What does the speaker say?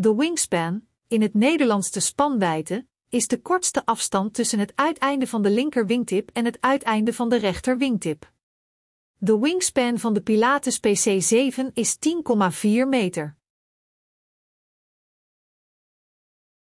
De wingspan, in het Nederlands de spanwijdte, is de kortste afstand tussen het uiteinde van de linker wingtip en het uiteinde van de rechter wingtip. De wingspan van de Pilatus PC7 is 10,4 meter.